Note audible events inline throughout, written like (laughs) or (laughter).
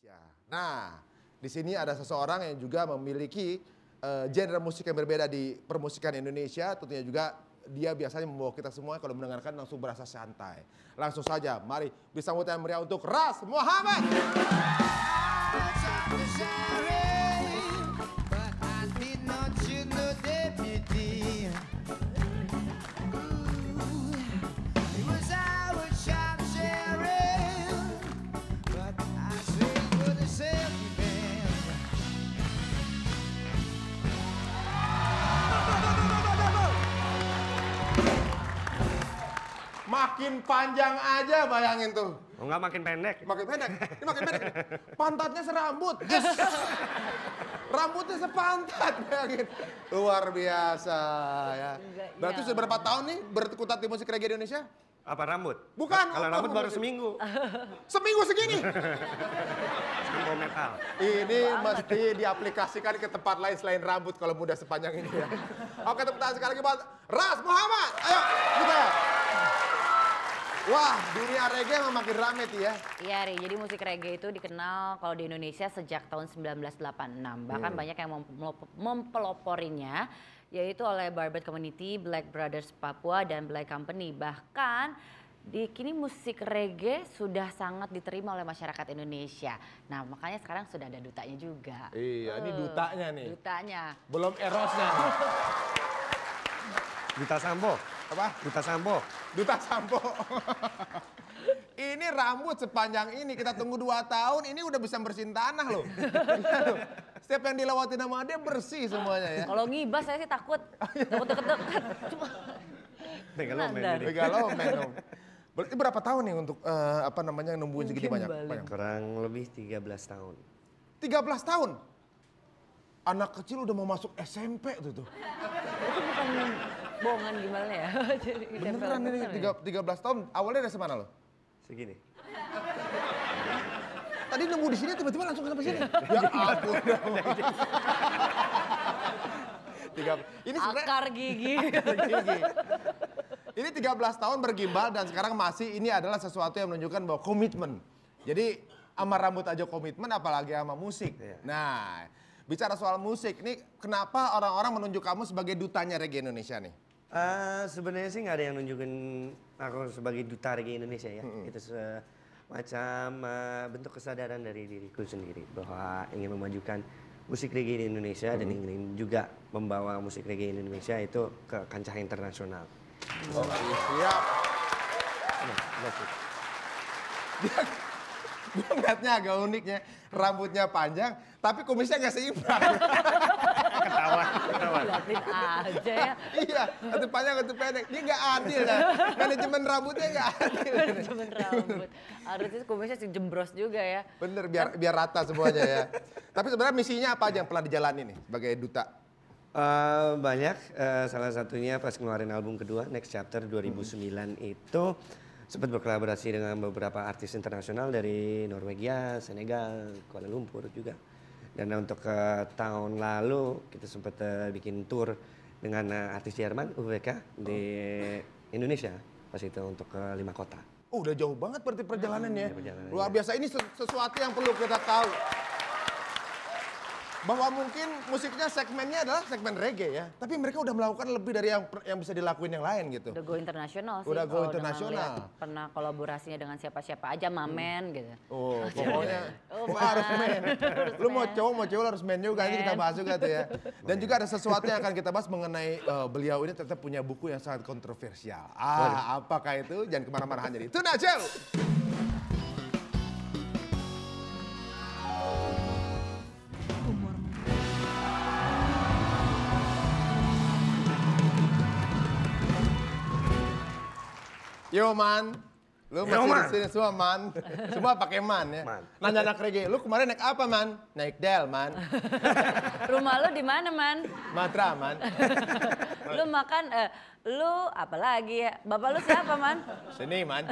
Indonesia. Nah, di sini ada seseorang yang juga memiliki uh, genre musik yang berbeda di permusikan Indonesia, tentunya juga dia biasanya membawa kita semua kalau mendengarkan langsung berasa santai. Langsung saja, mari disambut yang meriah untuk Ras Muhammad. makin panjang aja bayangin tuh. Oh, enggak makin pendek. Makin pendek. Ini makin pendek. (laughs) Pantatnya serambut. (laughs) Rambutnya sepantat bayangin. Luar biasa ya. Iya. Berarti sudah berapa tahun nih berkutat di musik reggae Indonesia? Apa rambut? Bukan. Kalau rambut baru seminggu. (laughs) seminggu segini. Seminggu metal. Ini mesti diaplikasikan ke tempat lain selain rambut kalau mudah sepanjang ini ya. Oke, tepuk tangan sekali lagi buat Ras Muhammad. Ayo, kita. Wah, dunia reggae memang makin rame tuh ya. Iya, Ri. Jadi musik reggae itu dikenal kalau di Indonesia sejak tahun 1986. Bahkan hmm. banyak yang mempeloporinya yaitu oleh Barbet Community, Black Brothers Papua dan Black Company. Bahkan di kini musik reggae sudah sangat diterima oleh masyarakat Indonesia. Nah, makanya sekarang sudah ada dutanya juga. Iya, uh, ini eh, dutanya nih. Dutanya. Belum erosnya. (laughs) Duta Sambo. Apa? Duta Sampo. Duta Sampo. (laughs) ini rambut sepanjang ini kita tunggu dua tahun ini udah bisa bersihin tanah loh. (laughs) Setiap yang dilewati nama dia bersih semuanya ya. Kalau ngibas saya sih takut. Takut deket-deket. Cuma Megalomen. (laughs) Berarti berapa tahun nih untuk uh, apa namanya numbuhin segitu banyak, banyak? Kurang lebih 13 tahun. 13 tahun? Anak kecil udah mau masuk SMP tuh tuh. Itu bukan bohongan gimana ya. (laughs) Jadi Beneran ini tiga, ya? tiga belas tahun, awalnya dari mana lo? Segini. Tadi nunggu di sini tiba-tiba langsung sampai sini. Iya. ya ampun. tiga, ini sebenarnya akar gigi. (laughs) gigi. Ini 13 tahun bergimbal dan sekarang masih ini adalah sesuatu yang menunjukkan bahwa komitmen. Jadi sama rambut aja komitmen apalagi sama musik. Iya. Nah, bicara soal musik ini kenapa orang-orang menunjuk kamu sebagai dutanya reggae Indonesia nih? Uh, Sebenarnya sih nggak ada yang nunjukin aku sebagai duta reggae Indonesia ya. Hmm. Itu semacam uh, bentuk kesadaran dari diriku sendiri bahwa ingin memajukan musik reggae di Indonesia hmm. dan ingin juga membawa musik reggae Indonesia itu ke kancah internasional. Oh, iya. Iya. siap. Nah, dia, gue ngeliatnya agak unik ya, rambutnya panjang, tapi kumisnya nggak seimbang. (laughs) Iya. aja ya. iya, ketu panjang, ketu pendek. Dia nggak adil lah. Manajemen rambutnya nggak adil. Manajemen rambut. Harusnya kumisnya sih jembros juga ya. Bener, biar biar rata semuanya ya. Tapi sebenarnya misinya apa aja yang pernah dijalani nih sebagai duta? Uh, banyak, uh, salah satunya pas ngeluarin album kedua, Next Chapter 2009 hmm. itu sempat berkolaborasi dengan beberapa artis internasional dari Norwegia, Senegal, Kuala Lumpur juga. Dan untuk uh, tahun lalu kita sempat uh, bikin tour dengan uh, artis Jerman UWK di oh. Indonesia pas itu untuk ke uh, lima kota. Oh, udah jauh banget berarti perjalanannya. Hmm, ya, perjalanannya. Luar biasa ini sesuatu yang perlu kita tahu bahwa mungkin musiknya segmennya adalah segmen reggae ya, tapi mereka udah melakukan lebih dari yang yang bisa dilakuin yang lain gitu. Udah go internasional sih. Udah go internasional. Pernah kolaborasinya dengan siapa-siapa aja, mamen hmm. gitu. Oh, (laughs) pokoknya oh, pokoknya harus main. lu mau cowok mau cowok harus main juga ini kita bahas juga tuh ya. Dan juga ada sesuatu yang akan kita bahas mengenai uh, beliau ini tetap punya buku yang sangat kontroversial. Ah, apakah itu? Jangan kemana-mana hanya di Tuna Yo man, lu masih di sini semua man, (laughs) semua pakai man ya. Man. Nanya anak reggae, lu kemarin naik apa man? Naik Del man. (laughs) Rumah lu di mana man? Matra man. (laughs) lu makan, eh, lu apa lagi ya? Bapak lu siapa man? Seni man.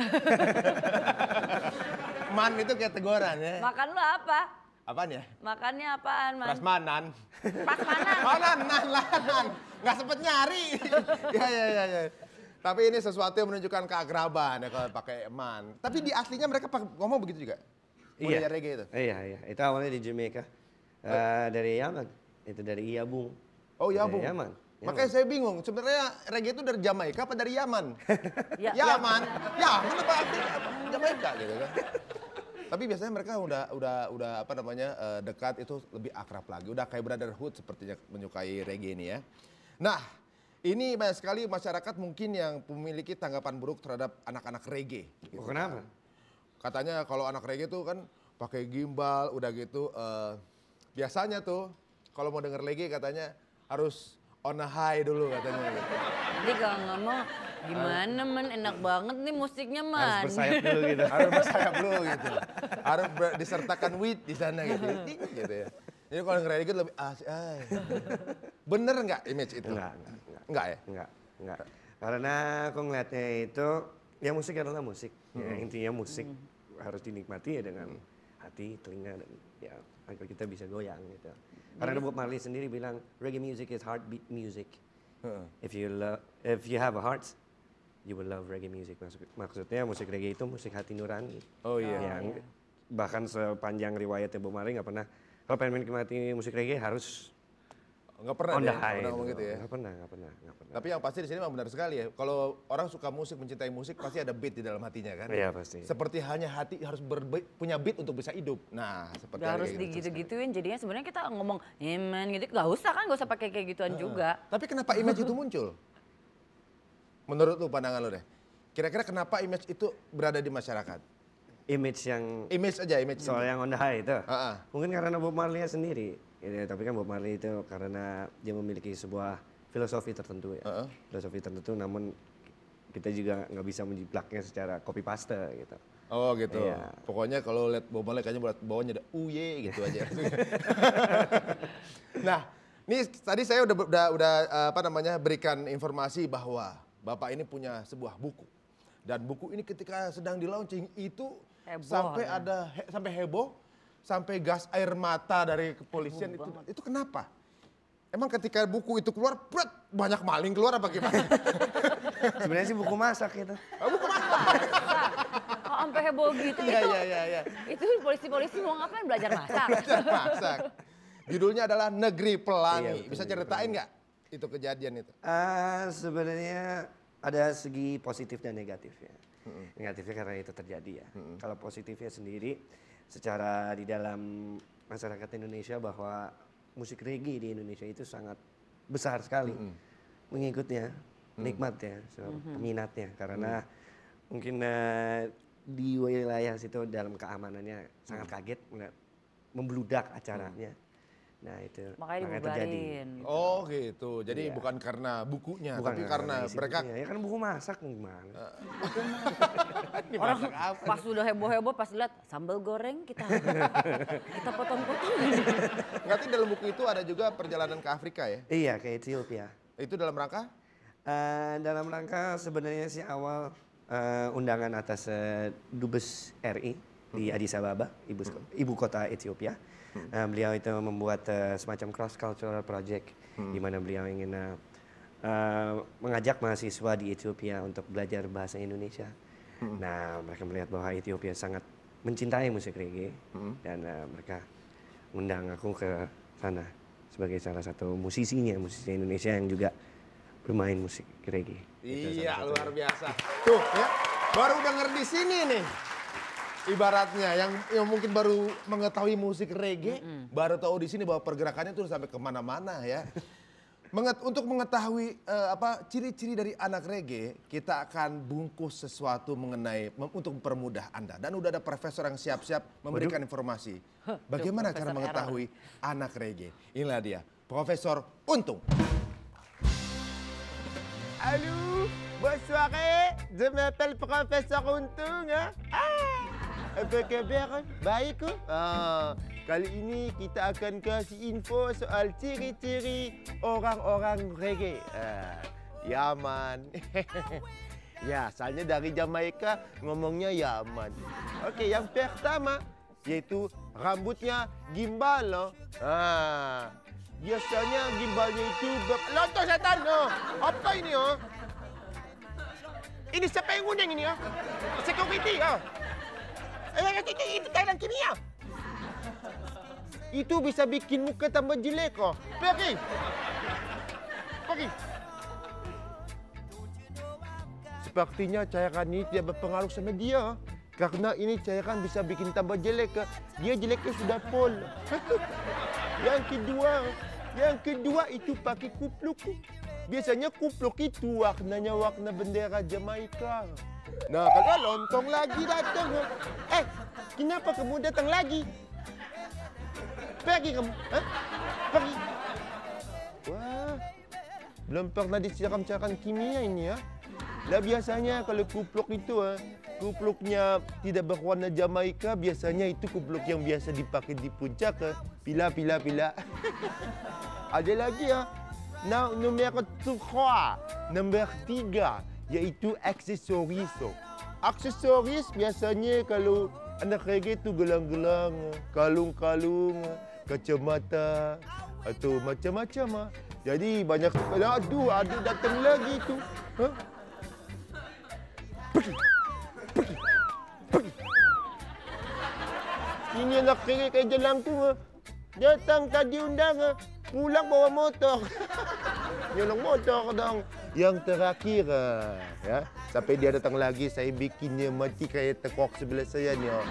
man itu kategoran ya. Makan lu apa? Apaan ya? Makannya apaan, Man? Prasmanan. Prasmanan? Oh, nan, nan, nan. Nggak sempet nyari. ya, ya, ya, ya. Tapi ini sesuatu yang menunjukkan keakraban ya kalau pakai man. Tapi di aslinya mereka ngomong begitu juga. iya. reggae itu. Iya, iya. Itu awalnya di Jamaica. Uh, dari Yaman. Itu dari Iyabung. Oh, Iyabung. Dari Yaman. Yaman. Makanya saya bingung, sebenarnya reggae itu dari Jamaika apa dari Yaman? (laughs) ya, Yaman. Ya. Yaman apa (laughs) Jamaika gitu kan. Tapi biasanya mereka udah udah udah apa namanya uh, dekat itu lebih akrab lagi. Udah kayak brotherhood sepertinya menyukai reggae ini ya. Nah, ini banyak sekali masyarakat mungkin yang memiliki tanggapan buruk terhadap anak-anak reggae. Gitu. Oh, kenapa? Katanya kalau anak reggae tuh kan pakai gimbal, udah gitu uh, biasanya tuh kalau mau denger reggae katanya harus on a high dulu katanya. Jadi kalau mau gimana men, enak banget nih musiknya man. Harus bersayap dulu gitu. harus bersayap dulu gitu. Harus disertakan wit di sana gitu. gitu ya. Jadi kalau gitu lebih asik. Ay. (laughs) Bener nggak image itu? Enggak, enggak, enggak. Enggak ya? Enggak, enggak. Karena aku ngeliatnya itu, ya musik adalah musik. Ya, hmm. intinya musik hmm. harus dinikmati ya dengan hati, telinga, dan ya agar kita bisa goyang gitu. Hmm. Karena Bob Marley sendiri bilang reggae music is heartbeat music. Hmm. If you love, if you have a heart, you will love reggae music. Maksud, maksudnya musik reggae itu musik hati nurani. Oh iya. Yeah. Yang oh, iya. bahkan sepanjang riwayatnya Bob Marley nggak pernah kalau pengen menikmati musik reggae harus nggak pernah on the high, pernah ngomong gitu. gitu ya. nggak pernah, nggak pernah, nggak pernah. Tapi yang pasti di sini memang benar sekali ya. Kalau orang suka musik, mencintai musik, pasti ada beat di dalam hatinya kan? Iya, pasti. Seperti halnya hati harus berbe- punya beat untuk bisa hidup. Nah, seperti gak harus gitu digitu-gituin. Jadinya sebenarnya kita ngomong iman gitu, nggak usah kan, nggak usah pakai kayak gituan uh, juga. Tapi kenapa image itu muncul? Menurut lu pandangan lu deh. Kira-kira kenapa image itu berada di masyarakat? image yang image aja image soal yang on the high itu uh-uh. mungkin karena Bob Marley sendiri gitu ya, tapi kan Bob Marley itu karena dia memiliki sebuah filosofi tertentu ya uh-uh. filosofi tertentu namun kita juga nggak bisa menjiplaknya secara copy paste gitu Oh gitu. Iya. Pokoknya kalau lihat Bob Marley kayaknya buat bawahnya ada uye gitu aja. (laughs) nah, ini tadi saya udah udah, udah apa namanya berikan informasi bahwa Bapak ini punya sebuah buku. Dan buku ini ketika sedang di launching itu heboh, sampai ya. ada he, sampai heboh, sampai gas air mata dari kepolisian itu. Itu kenapa? Emang ketika buku itu keluar, berat banyak maling keluar apa gimana? (laughs) Sebenarnya sih buku masak itu. Oh, buku masak. Oh, sampai heboh gitu. Iya, iya, iya. Ya. Itu polisi-polisi mau ngapain? Belajar masak. (laughs) Belajar masak. Judulnya adalah Negeri Pelangi. Iya, Bisa ceritain nggak itu kejadian itu? Uh, sebenarnya ada segi positif dan negatifnya hmm. negatifnya karena itu terjadi ya. Hmm. Kalau positifnya sendiri secara di dalam masyarakat Indonesia bahwa musik reggae di Indonesia itu sangat besar sekali hmm. mengikutnya, nikmatnya, so, hmm. minatnya. karena hmm. mungkin uh, di wilayah situ dalam keamanannya sangat kaget membludak acaranya. Hmm Nah itu makanya, makanya terjadi. Gitu. Oh gitu. Jadi iya. bukan karena bukunya, bukan tapi karena, mereka. Bukunya. Ya kan buku masak gimana? Uh. (laughs) Orang apa? pas sudah heboh-heboh pas lihat sambal goreng kita (laughs) kita potong-potong. Berarti dalam buku itu ada juga perjalanan ke Afrika ya? Iya ke Ethiopia. Itu dalam rangka? Uh, dalam rangka sebenarnya sih awal uh, undangan atas uh, dubes RI di hmm. Addis Ababa, ibu, ibu kota Ethiopia hmm. uh, beliau itu membuat uh, semacam cross cultural project hmm. di mana beliau ingin uh, uh, mengajak mahasiswa di Ethiopia untuk belajar bahasa Indonesia. Hmm. Nah, mereka melihat bahwa Ethiopia sangat mencintai musik reggae hmm. dan uh, mereka undang aku ke sana sebagai salah satu musisinya, musisi Indonesia yang juga bermain musik reggae. Iya, luar biasa. Tuh ya, baru denger di sini nih ibaratnya yang yang mungkin baru mengetahui musik reggae mm -hmm. baru tahu di sini bahwa pergerakannya tuh sampai kemana-mana ya Menget, untuk mengetahui uh, apa ciri-ciri dari anak reggae, kita akan bungkus sesuatu mengenai mem, untuk mempermudah Anda. Dan udah ada profesor yang siap-siap memberikan Waduh. informasi. Bagaimana Duh, cara mengetahui anak reggae? Inilah dia, Profesor Untung. Halo, bonsoir, je m'appelle Profesor Untung. Ah. Apa khabar? Baik ke? Ah, kali ini kita akan kasih info soal ciri-ciri orang-orang reggae. Ah, Yaman. (laughs) ya, asalnya dari Jamaika ngomongnya Yaman. Okey, yang pertama yaitu rambutnya gimbal loh. Ah, biasanya gimbalnya itu ber... Lontos setan! Oh. Apa ini? Oh? Ini siapa yang ngundang ini? Oh? Security? Oh? Eh, itu, itu, itu kimia. Itu bisa bikin muka tambah jelek kok. Pergi. Pergi. Sepertinya cairan ini tidak berpengaruh sama dia. Karena ini cairan bisa bikin tambah jelek. Dia jeleknya sudah pol. (laughs) yang kedua, yang kedua itu pakai kupluk. Biasanya kupluk itu warnanya warna bendera Jamaika. Nah, kalau lontong lagi datang. Eh, kenapa kamu datang lagi? Pergi kamu. Hah? Eh? Pergi. Wah, belum pernah disiram-siram kimia ini ya. Lah biasanya kalau kupluk itu, eh, kupluknya tidak berwarna Jamaika, biasanya itu kupluk yang biasa dipakai di puncak. Ah. Pila, pila, pila. (laughs) Ada lagi ya. Nah, nomor tiga, nomor tiga. iaitu aksesoris tu. Aksesoris biasanya kalau anak reggae tu gelang-gelang, kalung-kalung, kacamata atau macam-macam ah. Jadi banyak lah tu, ada datang lagi tu. Ha? Pergi. Pergi. Pergi. Ini anak reggae kayak jelang tu. Ah. Datang tadi undang ah. pulang bawa motor. (laughs) Nyolong motor dong. yang terakhir eh, ya sampai dia datang lagi saya bikinnya mati kayak tekok sebelah saya ni oh.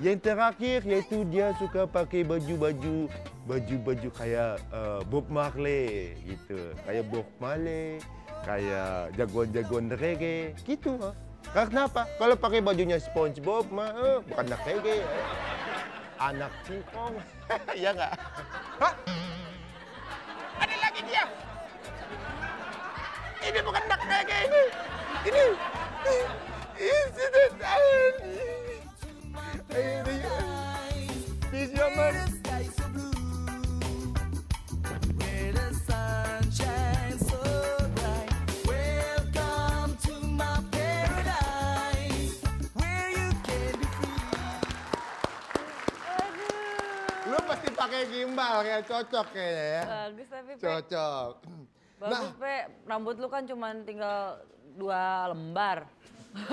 yang terakhir iaitu dia suka pakai baju-baju baju-baju kayak uh, Bob Marley gitu kayak Bob Marley kayak jagoan-jagoan reggae gitu ha. Oh. Karena apa? Kalau pakai bajunya SpongeBob mah uh, bukan anak reggae. Anak cikong (laughs) ya enggak? ini bukan nak kayak ini. Ini. Ini. ini, ini, pakai gimbal kayak cocok kayaknya ya. Bagus tapi Cocok. Bagus, nah, Pe. Rambut lu kan cuma tinggal dua lembar. (laughs)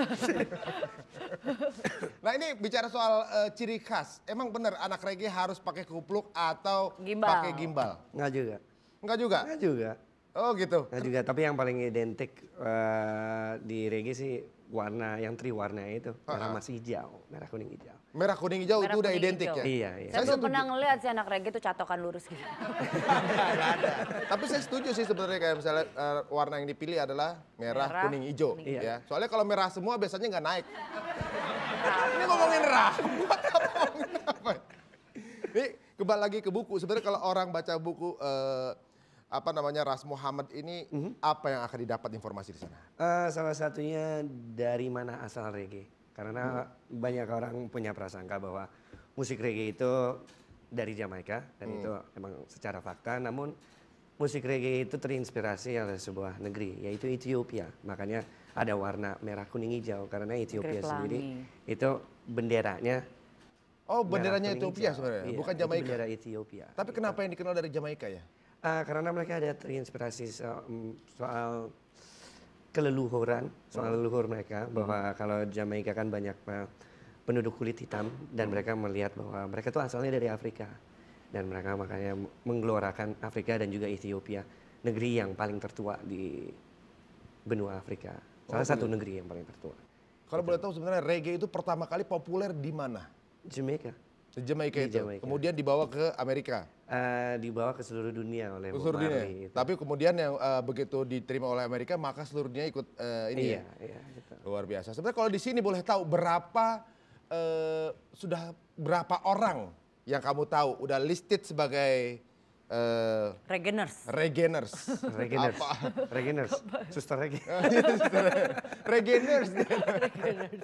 nah ini bicara soal uh, ciri khas, emang bener anak reggae harus pakai kupluk atau gimbal. pakai gimbal? Enggak juga. Enggak juga? Enggak juga. Oh gitu. Enggak juga, tapi yang paling identik uh, di reggae sih warna yang warna itu, merah ah, ah. masih hijau, merah kuning hijau. Merah kuning hijau Merah, itu udah identik hijau. ya. Iya, iya. Saya, saya belum pernah ngeliat si anak reggae itu catokan lurus gitu. (laughs) Tapi saya setuju sih sebenarnya kayak misalnya uh, warna yang dipilih adalah merah, merah kuning hijau kuning. ya. Soalnya kalau merah semua biasanya nggak naik. Nah. ini ngomongin rambut apa ngomongin apa? Ini kembali lagi ke buku. Sebenarnya kalau orang baca buku uh, apa namanya Ras Muhammad ini mm -hmm. apa yang akan didapat informasi di sana? Uh, salah satunya dari mana asal reggae karena hmm. banyak orang punya prasangka bahwa musik reggae itu dari Jamaika dan hmm. itu emang secara fakta namun musik reggae itu terinspirasi oleh sebuah negeri yaitu Ethiopia makanya ada warna merah kuning hijau karena Ethiopia sendiri itu benderanya Oh benderanya Ethiopia sebenarnya iya, bukan Jamaika bendera Ethiopia tapi gitu. kenapa yang dikenal dari Jamaika ya uh, karena mereka ada terinspirasi so mm, soal keleluhuran soal hmm. leluhur mereka hmm. bahwa kalau Jamaika kan banyak eh, penduduk kulit hitam dan hmm. mereka melihat bahwa mereka itu asalnya dari Afrika dan mereka makanya menggelorakan Afrika dan juga Ethiopia negeri yang paling tertua di benua Afrika salah oh, satu iya. negeri yang paling tertua. Kalau gitu. boleh tahu sebenarnya reggae itu pertama kali populer di mana? Jamaika. Di Jamaika itu. Jamaica. Kemudian dibawa ke Amerika. Uh, dibawa ke seluruh dunia oleh Bob Marley. Dunia. Tapi kemudian yang uh, begitu diterima oleh Amerika, maka seluruh dunia ikut uh, ini iya, ya. Iya, gitu. Luar biasa. Sebenarnya kalau di sini boleh tahu berapa uh, sudah berapa orang yang kamu tahu udah listed sebagai uh, Regeners. Regeners. (laughs) Regeners. Apa? Regeners. Suster (laughs) iya, Regeners. (laughs) Regeners. Regeners.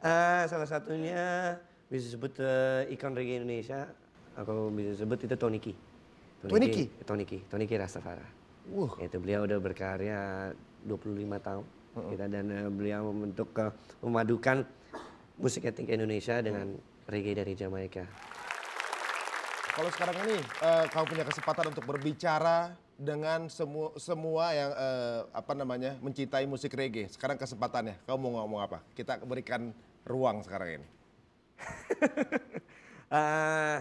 Uh, salah satunya bisa sebut uh, eh, ikon reggae Indonesia, aku bisa sebut itu Toniki. Toniki? Toniki, Toniki Rastafara. Uh. Itu beliau udah berkarya 25 tahun. Uh -uh. Kita dan uh, beliau membentuk uh, memadukan musik etnik Indonesia dengan reggae dari Jamaika. Kalau sekarang ini uh, kamu punya kesempatan untuk berbicara dengan semua semua yang uh, apa namanya mencintai musik reggae. Sekarang kesempatannya, kamu mau ngomong apa? Kita berikan ruang sekarang ini uh,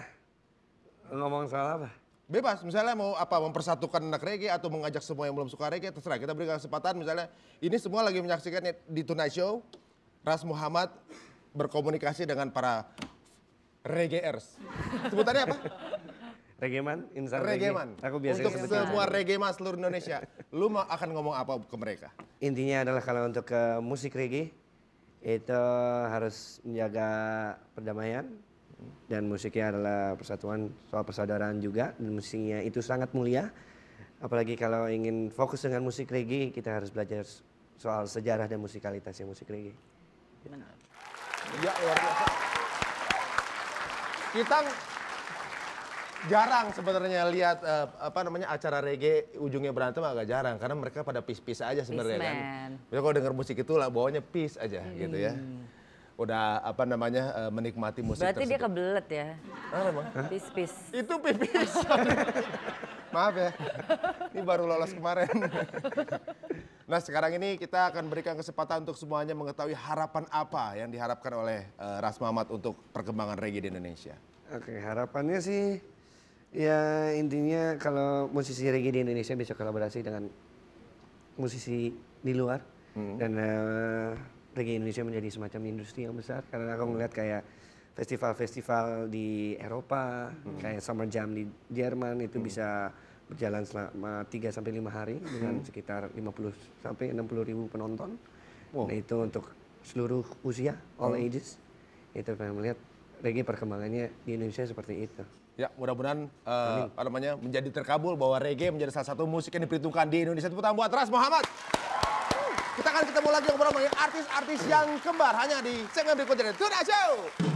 (laughs) ngomong soal apa? Bebas, misalnya mau apa mempersatukan anak reggae atau mengajak semua yang belum suka reggae, terserah kita berikan kesempatan misalnya ini semua lagi menyaksikan di Tonight Show, Ras Muhammad berkomunikasi dengan para reggaeers. Sebutannya apa? (laughs) Regeman, insan Regeman. Aku biasa Untuk semua regeman seluruh Indonesia, lu mau akan ngomong apa ke mereka? Intinya adalah kalau untuk ke eh, musik reggae, itu harus menjaga perdamaian dan musiknya adalah persatuan soal persaudaraan juga dan musiknya itu sangat mulia apalagi kalau ingin fokus dengan musik reggae kita harus belajar soal sejarah dan musikalitasnya musik reggae. Benar. Ya Kita jarang sebenarnya lihat uh, apa namanya acara reggae ujungnya berantem agak jarang karena mereka pada pis-pis aja sebenarnya kan. Ya kalau dengar musik itu lah bawahnya peace aja hmm. gitu ya. Udah apa namanya uh, menikmati musik Berarti tersebut. dia kebelet ya. Ah, emang? Pis-pis. Itu pipis. (laughs) Maaf ya. Ini baru lolos kemarin. (laughs) Nah sekarang ini kita akan berikan kesempatan untuk semuanya mengetahui harapan apa yang diharapkan oleh uh, Ras Mamat untuk perkembangan reggae di Indonesia. Oke harapannya sih ya intinya kalau musisi reggae di Indonesia bisa kolaborasi dengan musisi di luar hmm. dan uh, reggae Indonesia menjadi semacam industri yang besar karena aku melihat kayak festival-festival di Eropa hmm. kayak Summer Jam di Jerman itu hmm. bisa berjalan selama 3 sampai lima hari dengan hmm. sekitar 50 sampai 60 ribu penonton. Wow. Nah, itu untuk seluruh usia all hmm. ages. Itu pengen melihat reggae perkembangannya di Indonesia seperti itu. Ya, mudah-mudahan uh, apa namanya menjadi terkabul bahwa reggae menjadi salah satu musik yang diperhitungkan di Indonesia. Tepuk tangan buat Ras Muhammad. Kita akan ketemu lagi ngobrol ngobrol artis-artis yang kembar hanya di segmen berikutnya. Tuna Show.